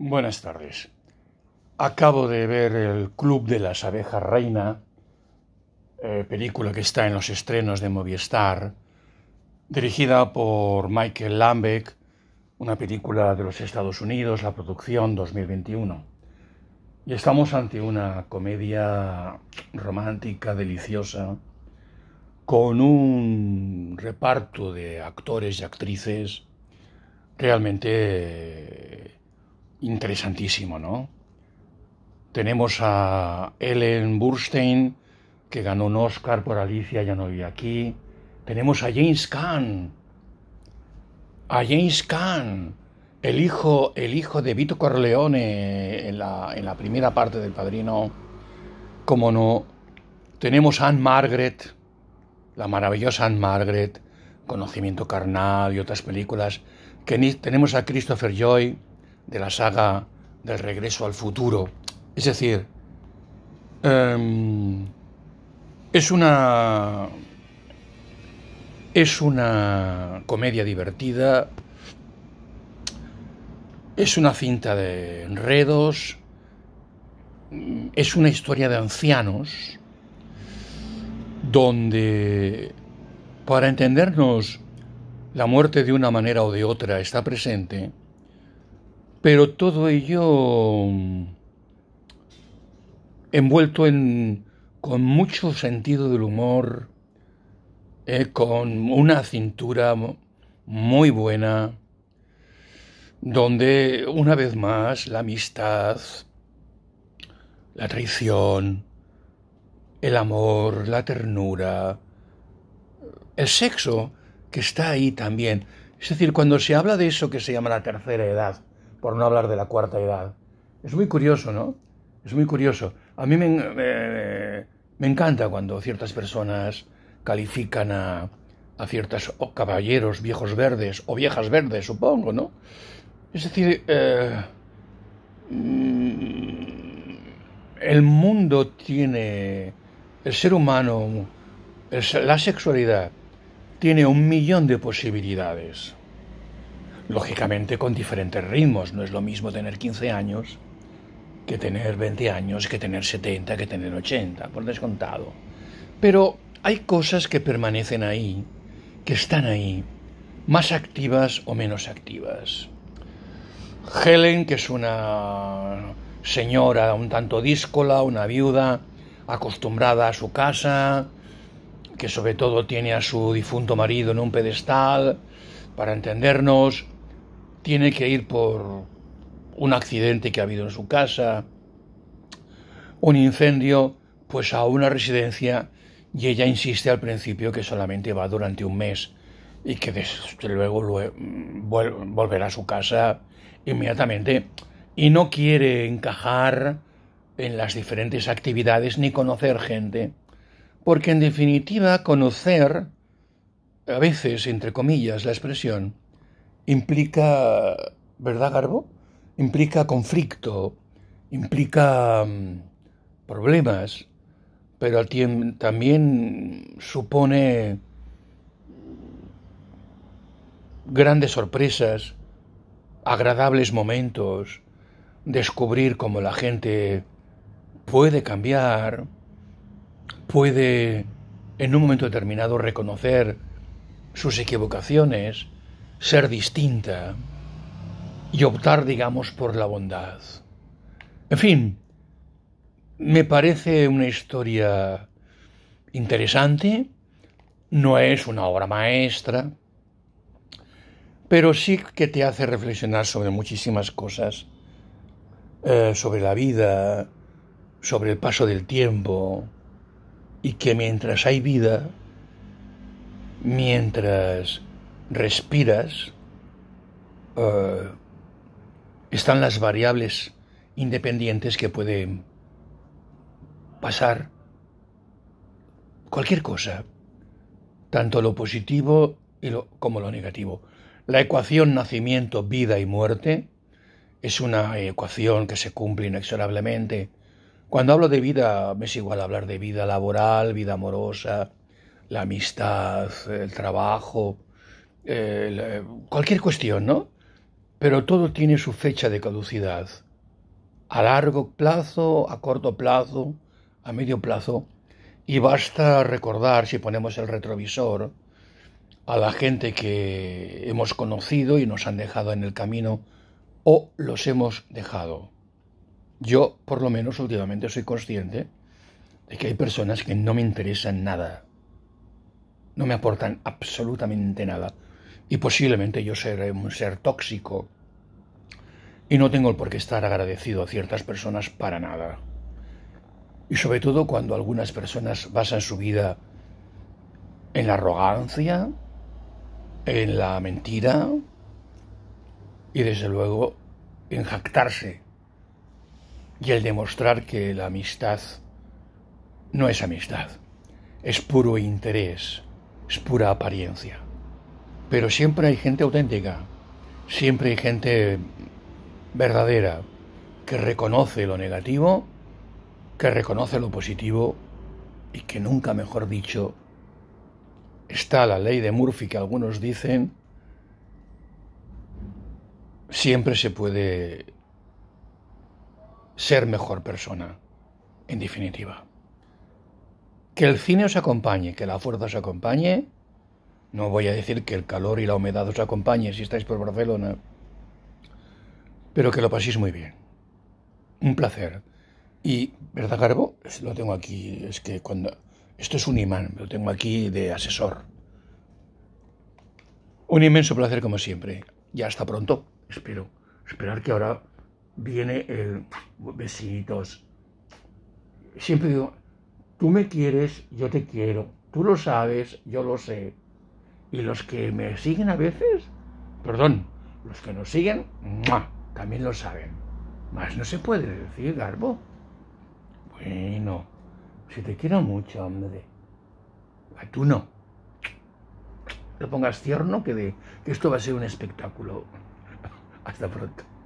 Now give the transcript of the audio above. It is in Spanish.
Buenas tardes. Acabo de ver El Club de las Abejas Reina, eh, película que está en los estrenos de Movistar, dirigida por Michael Lambeck, una película de los Estados Unidos, la producción 2021. Y estamos ante una comedia romántica, deliciosa, con un reparto de actores y actrices realmente interesantísimo, ¿no? Tenemos a Ellen Burstein, que ganó un Oscar por Alicia, ya no vi aquí. Tenemos a James kahn a James kahn el hijo, el hijo de Vito Corleone en la, primera parte del Padrino. Como no, tenemos a Anne Margaret, la maravillosa Anne Margaret, Conocimiento Carnal y otras películas. tenemos a Christopher Joy, de la saga del regreso al futuro. Es decir, em, es una. Es una comedia divertida. Es una cinta de enredos. Es una historia de ancianos. Donde, para entendernos, la muerte de una manera o de otra está presente pero todo ello mm, envuelto en, con mucho sentido del humor, eh, con una cintura muy buena, donde una vez más la amistad, la traición, el amor, la ternura, el sexo, que está ahí también. Es decir, cuando se habla de eso que se llama la tercera edad, por no hablar de la cuarta edad. Es muy curioso, ¿no? Es muy curioso. A mí me, encanta cuando ciertas personas califican a, a ciertos caballeros viejos verdes o viejas verdes, supongo, ¿no? Es decir, eh, mm, el mundo tiene, el ser humano, la sexualidad tiene un millón de posibilidades lógicamente con diferentes ritmos. No es lo mismo tener 15 años que tener 20 años, que tener 70, que tener 80, por descontado. Pero hay cosas que permanecen ahí, que están ahí, más activas o menos activas. Helen, que es una señora un tanto díscola, una viuda, acostumbrada a su casa, que sobre todo tiene a su difunto marido en un pedestal, para entendernos, tiene que ir por un accidente que ha habido en su casa, un incendio, pues a una residencia y ella insiste al principio que solamente va durante un mes y que desde luego, luego mm, volverá a su casa inmediatamente y no quiere encajar en las diferentes actividades ni conocer gente, porque en definitiva conocer, a veces, entre comillas, la expresión, implica, ¿verdad, Garbo? Implica conflicto, implica mm, problemas, pero también supone grandes sorpresas, agradables momentos, descubrir cómo la gente puede cambiar, puede en un momento determinado reconocer sus equivocaciones, ser distinta y optar, digamos, por la bondad. En fin, me parece una historia interesante, no es una obra maestra, pero sí que te hace reflexionar sobre muchísimas cosas, eh, sobre la vida, sobre el paso del tiempo, y que mientras hay vida, mientras respiras, eh, están las variables independientes que pueden pasar cualquier cosa, tanto lo positivo como lo negativo. La ecuación nacimiento, vida y muerte es una ecuación que se cumple inexorablemente. Cuando hablo de vida, me es igual hablar de vida laboral, vida amorosa, la amistad, el trabajo, eh, cualquier cuestión, ¿no? Pero todo tiene su fecha de caducidad. A largo plazo, a corto plazo, a medio plazo. Y basta recordar, si ponemos el retrovisor, a la gente que hemos conocido y nos han dejado en el camino o los hemos dejado. Yo, por lo menos últimamente, soy consciente de que hay personas que no me interesan nada. No me aportan absolutamente nada y posiblemente yo seré un ser tóxico y no tengo el por qué estar agradecido a ciertas personas para nada. Y sobre todo cuando algunas personas basan su vida en la arrogancia, en la mentira y desde luego en jactarse y el demostrar que la amistad no es amistad, es puro interés, es pura apariencia. Pero siempre hay gente auténtica, siempre hay gente verdadera que reconoce lo negativo, que reconoce lo positivo y que nunca, mejor dicho, está la ley de Murphy que algunos dicen, siempre se puede ser mejor persona, en definitiva. Que el cine os acompañe, que la fuerza os acompañe no voy a decir que el calor y la humedad os acompañe si estáis por Barcelona, pero que lo paséis muy bien. Un placer. Y, ¿verdad, Garbo? Lo tengo aquí, es que cuando... Esto es un imán, lo tengo aquí de asesor. Un inmenso placer como siempre. Ya hasta pronto, espero. Esperar que ahora viene el... Besitos. Siempre digo, tú me quieres, yo te quiero. Tú lo sabes, yo lo sé. Y los que me siguen a veces, perdón, los que nos siguen, también lo saben. Más no se puede decir, Garbo. Bueno, si te quiero mucho, hombre. A tú no. No pongas tierno que, de, que esto va a ser un espectáculo. Hasta pronto.